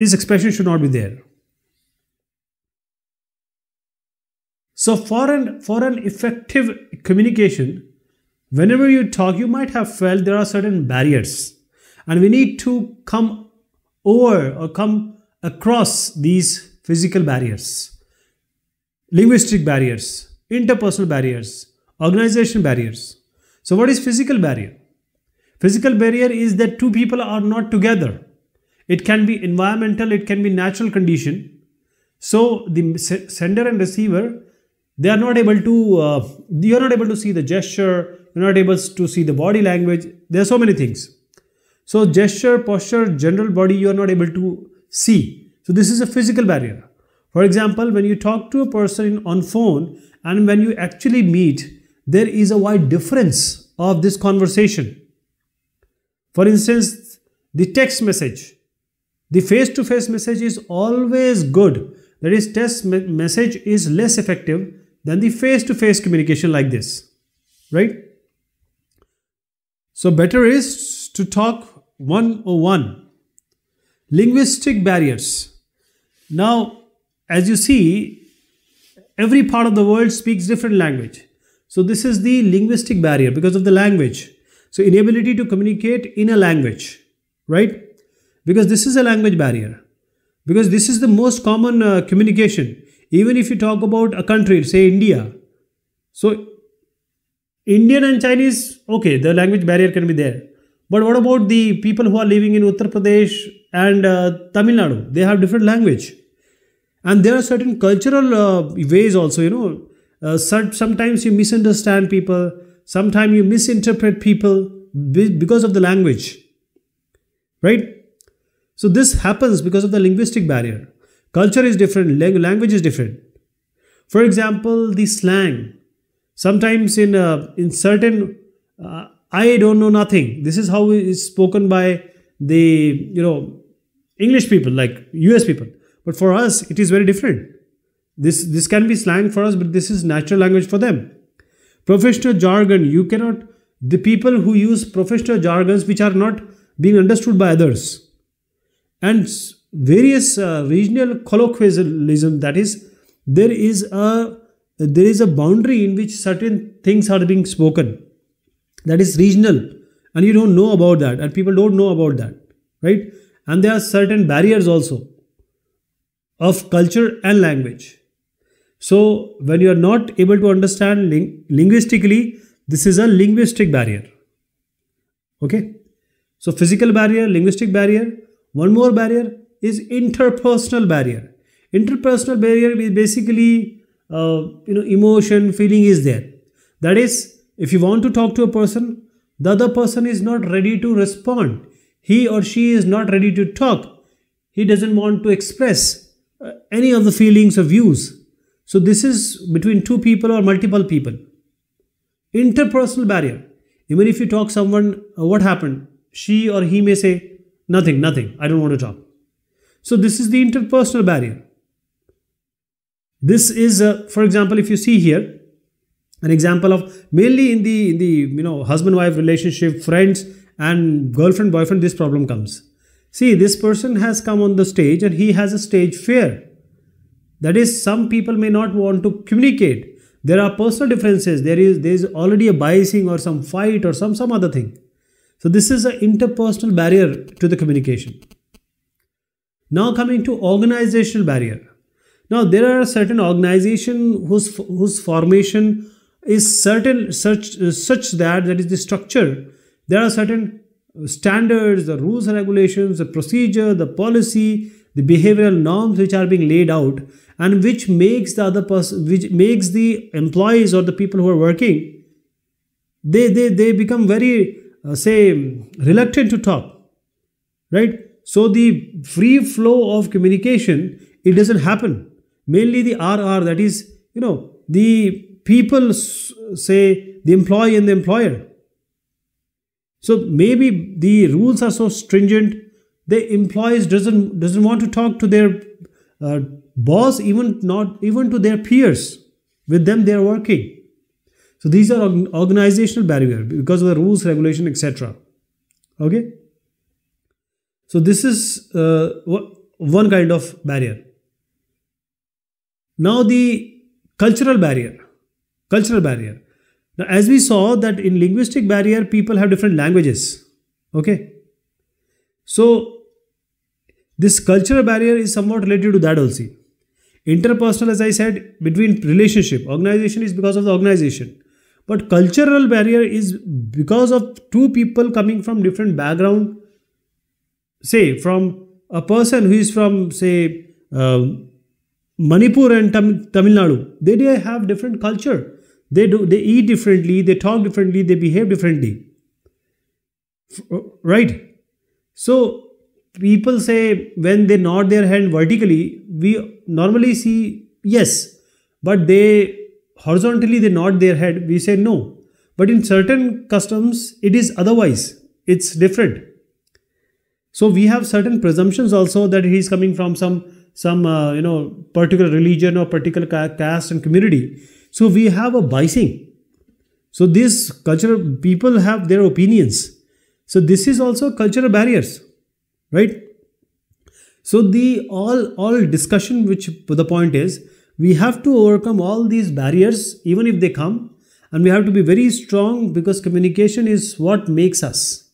This expression should not be there. So for an, for an effective communication, whenever you talk, you might have felt there are certain barriers. And we need to come over or come across these physical barriers, linguistic barriers, interpersonal barriers, organization barriers. So what is physical barrier? Physical barrier is that two people are not together it can be environmental, it can be natural condition. So the sender and receiver, they are not able to, uh, you're not able to see the gesture, you're not able to see the body language. There are so many things. So gesture, posture, general body, you are not able to see. So this is a physical barrier. For example, when you talk to a person on phone and when you actually meet, there is a wide difference of this conversation. For instance, the text message. The face-to-face message is always good. That is, text message is less effective than the face-to-face -face communication like this, right? So better is to talk one-on-one. Linguistic barriers. Now, as you see, every part of the world speaks different language. So this is the linguistic barrier because of the language. So inability to communicate in a language, right? because this is a language barrier because this is the most common uh, communication even if you talk about a country say india so indian and chinese okay the language barrier can be there but what about the people who are living in uttar pradesh and uh, tamil nadu they have different language and there are certain cultural uh, ways also you know uh, sometimes you misunderstand people sometimes you misinterpret people because of the language right so this happens because of the linguistic barrier. Culture is different, language is different. For example, the slang. Sometimes in uh, in certain, uh, I don't know nothing. This is how it is spoken by the you know English people, like US people. But for us, it is very different. This this can be slang for us, but this is natural language for them. Professional jargon. You cannot the people who use professional jargons which are not being understood by others and various uh, regional colloquialism that is there is a there is a boundary in which certain things are being spoken that is regional and you don't know about that and people don't know about that right and there are certain barriers also of culture and language so when you are not able to understand ling linguistically this is a linguistic barrier okay so physical barrier linguistic barrier one more barrier is interpersonal barrier. Interpersonal barrier is basically uh, you know emotion, feeling is there. That is, if you want to talk to a person, the other person is not ready to respond. He or she is not ready to talk. He doesn't want to express uh, any of the feelings or views. So this is between two people or multiple people. Interpersonal barrier. Even if you talk someone, uh, what happened? She or he may say, Nothing, nothing. I don't want to talk. So this is the interpersonal barrier. This is, for example, if you see here, an example of mainly in the in the you know husband-wife relationship, friends and girlfriend-boyfriend, this problem comes. See, this person has come on the stage and he has a stage fear. That is, some people may not want to communicate. There are personal differences. There is there is already a biasing or some fight or some some other thing. So this is an interpersonal barrier to the communication. Now coming to organizational barrier. Now there are certain organization whose whose formation is certain such such that that is the structure. There are certain standards, the rules and regulations, the procedure, the policy, the behavioral norms which are being laid out, and which makes the other person, which makes the employees or the people who are working, they they they become very uh, say, reluctant to talk, right? So the free flow of communication, it doesn't happen. Mainly the RR, that is, you know, the people say the employee and the employer. So maybe the rules are so stringent, the employees doesn't doesn't want to talk to their uh, boss, even not even to their peers. With them, they are working. So these are organizational barrier because of the rules, regulation, etc. Okay. So this is uh, one kind of barrier. Now the cultural barrier, cultural barrier. Now as we saw that in linguistic barrier, people have different languages. Okay. So this cultural barrier is somewhat related to that also. Interpersonal, as I said, between relationship, organization is because of the organization but cultural barrier is because of two people coming from different background say from a person who is from say uh, manipur and Tam tamil nadu they, they have different culture they do they eat differently they talk differently they behave differently uh, right so people say when they nod their hand vertically we normally see yes but they horizontally they nod their head, we say no. But in certain customs, it is otherwise, it's different. So we have certain presumptions also that he is coming from some some uh, you know particular religion or particular caste and community. So we have a biasing. So these cultural people have their opinions. So this is also cultural barriers, right? So the all all discussion, which the point is, we have to overcome all these barriers even if they come and we have to be very strong because communication is what makes us